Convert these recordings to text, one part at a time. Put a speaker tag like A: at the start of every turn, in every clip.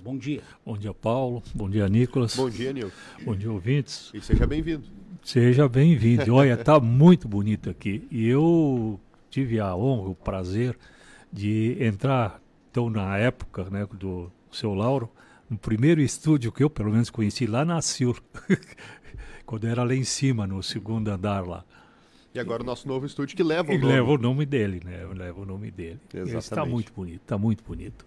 A: Bom dia. Bom dia, Paulo. Bom dia, Nicolas. Bom dia, Nilson. Bom dia, ouvintes. E seja bem-vindo. Seja bem-vindo. Olha, tá muito bonito aqui. E eu tive a honra, o prazer de entrar, então, na época né, do seu Lauro, no primeiro estúdio que eu, pelo menos, conheci lá na Sur, quando era lá em cima, no segundo andar lá. E agora o nosso novo estúdio que leva o nome. Leva o nome dele, né? Leva o nome dele. Tá Exatamente. Está muito bonito, está muito bonito.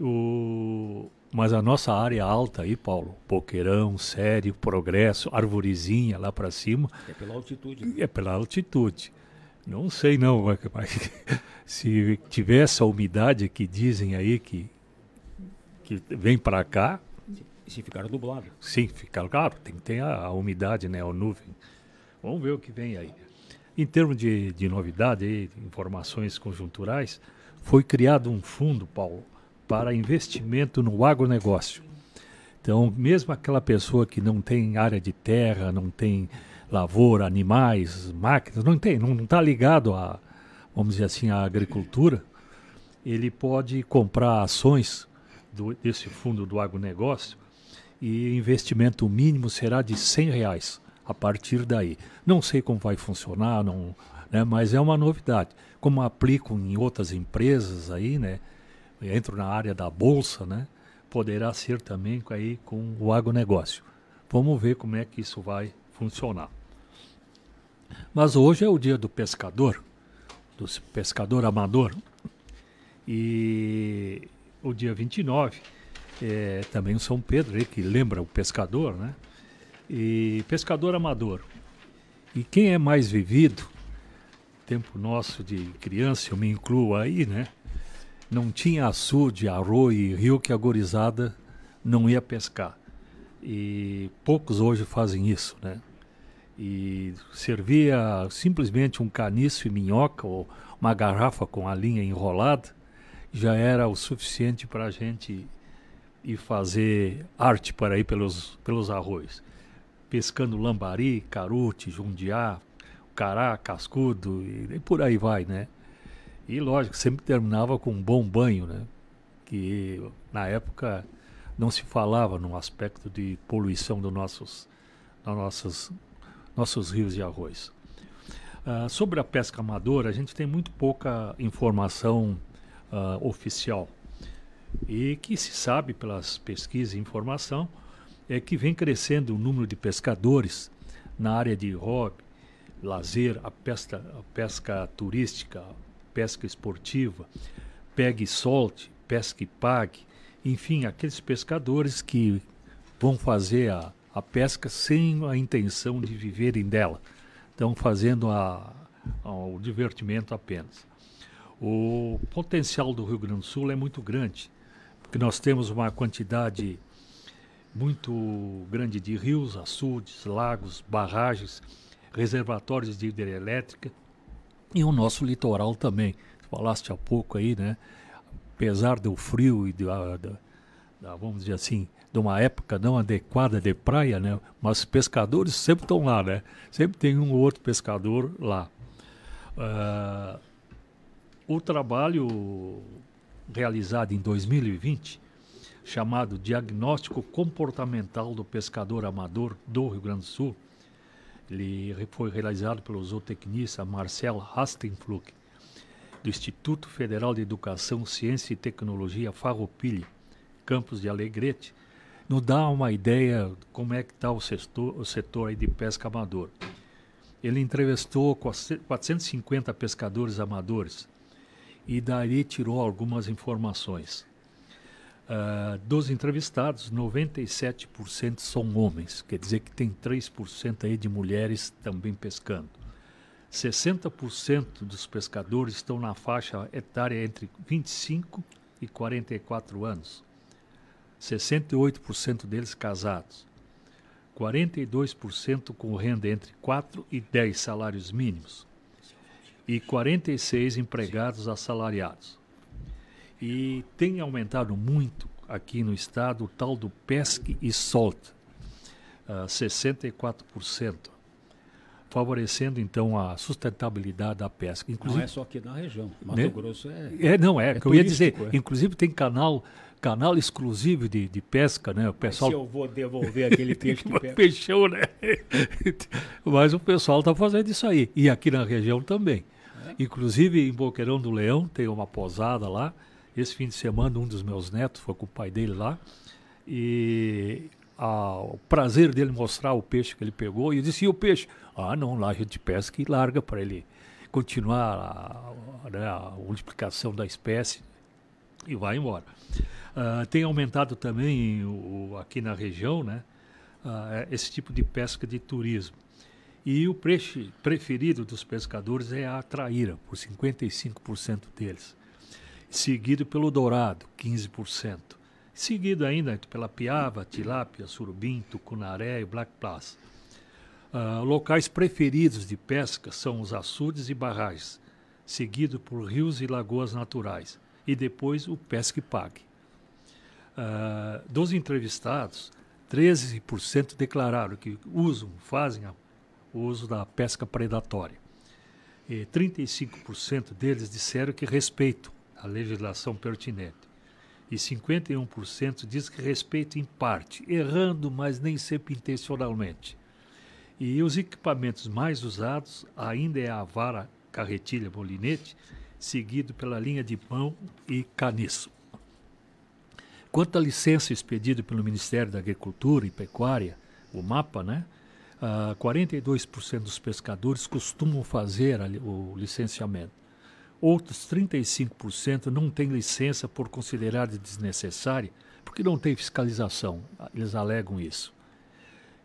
A: O... Mas a nossa área é alta aí, Paulo, Boqueirão, Sério, Progresso, Arvorezinha lá para cima. É pela altitude. Né? É pela altitude. Não sei não, mas se tiver essa umidade que dizem aí que, que vem para cá... Se, se ficar nublado. Sim, ficar, claro, tem que ter a, a, umidade, né, a nuvem. Vamos ver o que vem aí. Em termos de, de novidade, informações conjunturais, foi criado um fundo, Paulo, para investimento no agronegócio. Então, mesmo aquela pessoa que não tem área de terra, não tem lavoura, animais, máquinas, não tem, não está ligado a, vamos dizer assim, à agricultura, ele pode comprar ações do, desse fundo do agronegócio e o investimento mínimo será de 100 reais a partir daí. Não sei como vai funcionar, não, né, mas é uma novidade. Como aplicam em outras empresas aí, né? entro na área da bolsa, né? Poderá ser também aí com o agronegócio. Vamos ver como é que isso vai funcionar. Mas hoje é o dia do pescador, do pescador amador. E o dia 29 é também o São Pedro, que lembra o pescador, né? E pescador amador. E quem é mais vivido, tempo nosso de criança, eu me incluo aí, né? Não tinha açude, arroio e rio que a gorizada não ia pescar. E poucos hoje fazem isso, né? E servia simplesmente um caniço e minhoca ou uma garrafa com a linha enrolada, já era o suficiente para a gente ir fazer arte para ir pelos, pelos arroios. Pescando lambari, carute, jundiá, cará, cascudo e por aí vai, né? E lógico, sempre terminava com um bom banho, né? Que na época não se falava no aspecto de poluição dos nossos, dos nossos, nossos rios de arroz. Uh, sobre a pesca amadora, a gente tem muito pouca informação uh, oficial. E que se sabe pelas pesquisas e informação é que vem crescendo o número de pescadores na área de hobby, lazer, a pesca, a pesca turística, pesca esportiva, pegue e solte, pesque e pague, enfim, aqueles pescadores que vão fazer a, a pesca sem a intenção de viverem dela, estão fazendo a, a, o divertimento apenas. O potencial do Rio Grande do Sul é muito grande, porque nós temos uma quantidade muito grande de rios, açudes, lagos, barragens, reservatórios de hidrelétrica, e o nosso litoral também. Falaste há pouco aí, né? Apesar do frio e da, da, da vamos dizer assim, de uma época não adequada de praia, né? Mas pescadores sempre estão lá, né? Sempre tem um ou outro pescador lá. Uh, o trabalho realizado em 2020, chamado Diagnóstico Comportamental do Pescador Amador do Rio Grande do Sul, ele foi realizado pelo zootecnista Marcel Hastenflug, do Instituto Federal de Educação, Ciência e Tecnologia Farroupilha, campus de Alegrete, nos dá uma ideia como é que está o setor, o setor aí de pesca amador. Ele entrevistou 450 pescadores amadores e dali tirou algumas informações. Uh, dos entrevistados, 97% são homens, quer dizer que tem 3% aí de mulheres também pescando. 60% dos pescadores estão na faixa etária entre 25 e 44 anos. 68% deles casados. 42% com renda entre 4 e 10 salários mínimos. E 46 empregados assalariados. E tem aumentado muito aqui no estado o tal do pesque e solta, uh, 64%, favorecendo então a sustentabilidade da pesca. Inclusive, não é só
B: aqui na região,
A: Mato né? Grosso é. É, não é, é que eu ia dizer. É. Inclusive tem canal canal exclusivo de, de pesca, né? O pessoal. Mas se eu vou devolver aquele peixe que pesca. Peixão, né? Mas o pessoal está fazendo isso aí. E aqui na região também. É. Inclusive em Boqueirão do Leão tem uma posada lá esse fim de semana, um dos meus netos foi com o pai dele lá e a, o prazer dele mostrar o peixe que ele pegou. E eu disse: e o peixe? Ah, não, lá a gente pesca e larga para ele continuar a, né, a, multiplicação da espécie e vai embora. Uh, tem aumentado também o, aqui na região né, uh, esse tipo de pesca de turismo. E o peixe preferido dos pescadores é a traíra, por 55% deles seguido pelo dourado, 15%, seguido ainda pela piava, tilápia, surubim, tucunaré e black bass. Uh, ah, locais preferidos de pesca são os açudes e barragens, seguido por rios e lagoas naturais, e depois o pesque pague. Uh, dos entrevistados, 13% declararam que usam, fazem a, o uso da pesca predatória. E 35% deles disseram que respeitam a legislação pertinente. E 51% diz que respeita em parte, errando, mas nem sempre intencionalmente. E os equipamentos mais usados ainda é a vara, carretilha, molinete, seguido pela linha de pão e caniço. Quanto à licença expedida pelo Ministério da Agricultura e Pecuária, o MAPA, né? Uh, ah, 42% dos pescadores costumam fazer a, o licenciamento. Outros 35% não têm licença por de desnecessária, porque não tem fiscalização. Eles alegam isso.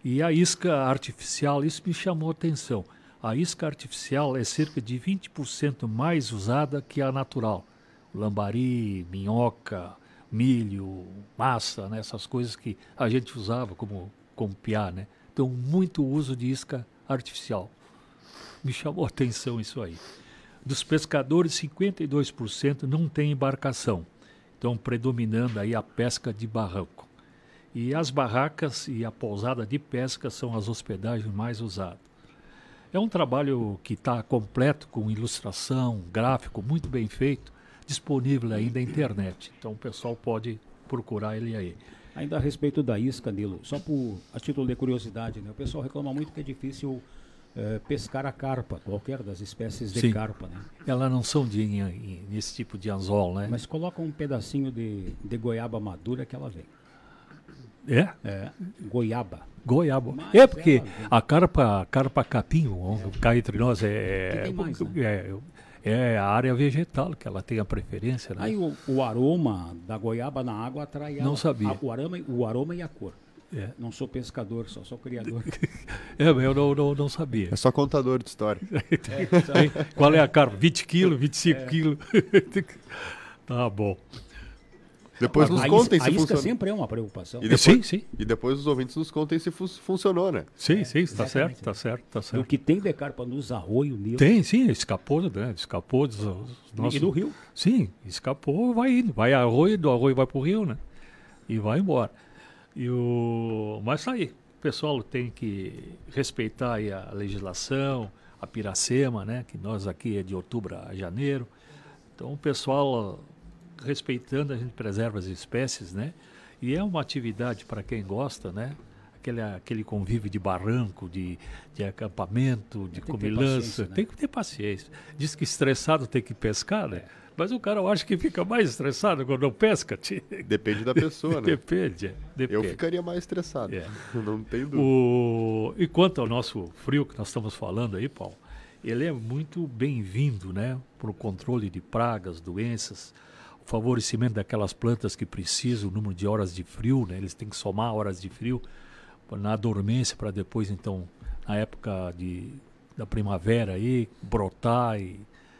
A: E a isca artificial, isso me chamou a atenção. A isca artificial é cerca de 20% mais usada que a natural. Lambari, minhoca, milho, massa, né? essas coisas que a gente usava como, como piá. Né? Então, muito uso de isca artificial. Me chamou a atenção isso aí. Dos pescadores, 52% não tem embarcação. Então, predominando aí a pesca de barranco. E as barracas e a pousada de pesca são as hospedagens mais usadas. É um trabalho que está completo, com ilustração, gráfico, muito bem feito, disponível ainda na internet. Então o pessoal pode procurar ele aí.
B: Ainda a respeito da isca, Nilo, só por, a título de curiosidade, né? o pessoal reclama muito que é difícil eh, pescar a carpa, qualquer das espécies de Sim. carpa. Né?
A: Elas não são de, em, nesse tipo de anzol, né? Mas
B: coloca um pedacinho de, de goiaba madura que ela vem.
A: É? é? Goiaba. Goiaba. Mas é porque a carpa, a carpa capim, é. cai entre nós, é, é mais, é, né? é, é, a área vegetal que ela tem a preferência. Né? Aí o, o, aroma
B: da goiaba na água atrai Não sabia. A, o, o aroma e a cor. É. Não sou pescador, só sou criador.
A: é, eu não, não, não, sabia. É só contador de história. é, então. Qual é a carpa? 20 quilos, 25 é. quilos. tá bom. Depois nos a contem a se funcionou. sempre é uma preocupação. E depois, sim, sim. E depois os ouvintes nos contem se fu funcionou, né? Sim, é, sim, está certo, está certo, tá certo. O que tem de carpa nos arroios, Nilo? Tem, sim, escapou, né? Escapou dos nossos... E do rio? Sim, escapou, vai indo. Vai arroio, do arroio vai para o rio, né? E vai embora. E o... Mas aí. O pessoal tem que respeitar a legislação, a Piracema, né? Que nós aqui é de outubro a janeiro. Então o pessoal respeitando a gente preserva as espécies, né? E é uma atividade para quem gosta, né? aquele, aquele convívio de barranco, de, de acampamento, de comilança. Né? Tem que ter paciência. Diz que estressado tem que pescar, né? É. Mas o cara eu acho que fica mais estressado quando não pesca. Depende da pessoa, né? Depende, é, depende. Eu ficaria mais estressado, é. não tem dúvida. O... E quanto ao nosso frio que nós estamos falando aí, Paulo, ele é muito bem-vindo, né? Para o controle de pragas, doenças, o favorecimento daquelas plantas que precisam, o número de horas de frio, né? Eles têm que somar horas de frio na dormência para depois, então, na época de, da primavera aí, brotar. E,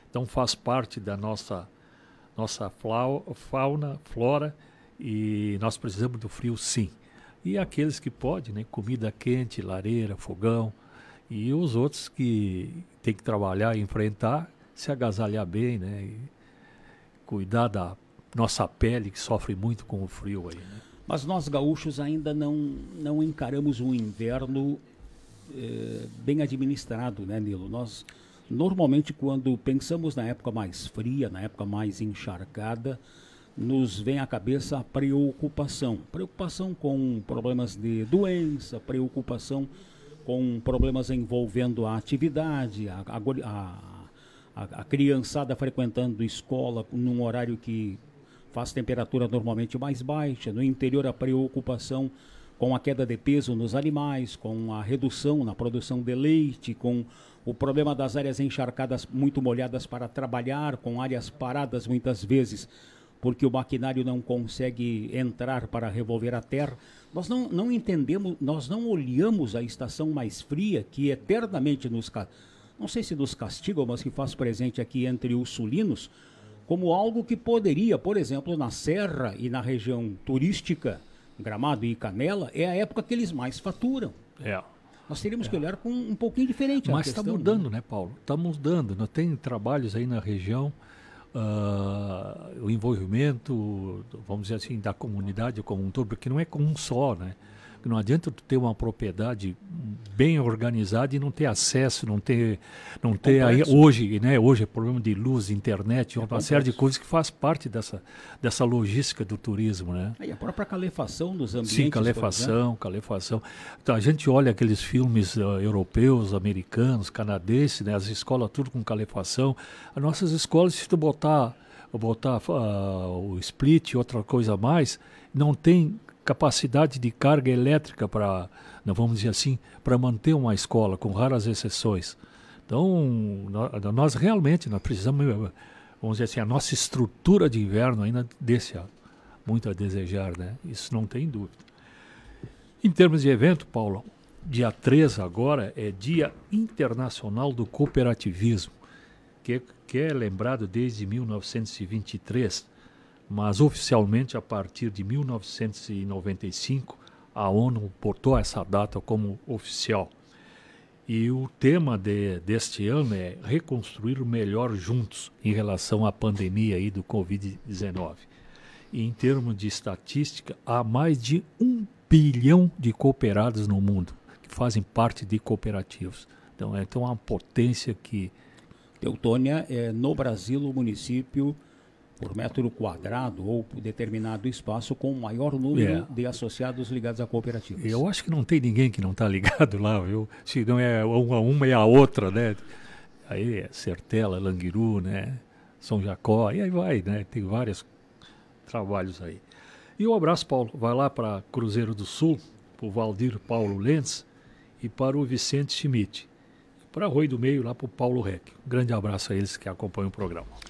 A: então faz parte da nossa, nossa fauna, flora e nós precisamos do frio sim. E aqueles que podem, né, comida quente, lareira, fogão, e os outros que tem que trabalhar enfrentar, se agasalhar bem, né, e cuidar da nossa pele que sofre muito com o frio aí. Né?
B: Mas nós gaúchos ainda não, não encaramos um inverno eh, bem administrado, né, Nilo? Nós normalmente quando pensamos na época mais fria, na época mais encharcada, nos vem à cabeça a preocupação. Preocupação com problemas de doença, preocupação com problemas envolvendo a atividade, a, a, a, a criançada frequentando escola num horário que faz temperatura normalmente mais baixa. No interior, a preocupação com a queda de peso nos animais, com a redução na produção de leite, com o problema das áreas encharcadas muito molhadas para trabalhar, com áreas paradas muitas vezes porque o maquinário não consegue entrar para revolver a terra. Nós não, não entendemos, nós não olhamos a estação mais fria que eternamente nos, não sei se nos castiga, mas que faz presente aqui entre os sulinos, como algo que poderia, por exemplo, na Serra e na região turística, Gramado e Canela, é a época que eles mais faturam. É. Nós teríamos é. que olhar com um pouquinho diferente. Mas tá está mudando,
A: né, né Paulo? Está mudando. Não tem trabalhos aí na região, uh, o envolvimento, vamos dizer assim, da comunidade como um todo, porque não é com um só, né? Não adianta tu ter uma propriedade bem organizada e não ter acesso, não ter, não é ter aí, hoje, né? Hoje é problema de luz, internet, é uma complexo. série de coisas que faz parte dessa, dessa logística do turismo, né?
B: E a própria calefação
A: dos ambientes. Sim, calefação, calefação. Então, a gente olha aqueles filmes uh, europeus, americanos, canadenses, né? As escolas tudo com calefação. As nossas escolas, se tu botar botar uh, o split, outra coisa a mais, não tem capacidade de carga elétrica para, vamos dizer assim, para manter uma escola, com raras exceções. Então, nós realmente nós precisamos, vamos dizer assim, a nossa estrutura de inverno ainda deixa muito a desejar, né? Isso não tem dúvida. Em termos de evento, Paulo, dia 3 agora é Dia Internacional do Cooperativismo, que é que é lembrado desde 1923, mas oficialmente a partir de 1995 a ONU portou essa data como oficial. E o tema de, deste ano é reconstruir o melhor juntos em relação à pandemia aí do Covid-19. E em termos de estatística, há mais de um bilhão de cooperados no mundo que fazem parte de cooperativos. Então, é, então é uma potência que Teutônia é, no Brasil, o município
B: por metro quadrado ou por determinado espaço com o maior número é. de associados ligados a cooperativas.
A: Eu acho que não tem ninguém que não está ligado lá, viu? Se não é uma, uma é a outra, né? Aí é Sertela, Languiru, né? São Jacó, e aí vai, né? Tem vários trabalhos aí. E um abraço, Paulo. Vai lá para Cruzeiro do Sul, para o Valdir Paulo Lentes e para o Vicente Schmidt para Rui do Meio, lá para o Paulo Rec. grande abraço a eles que acompanham o programa.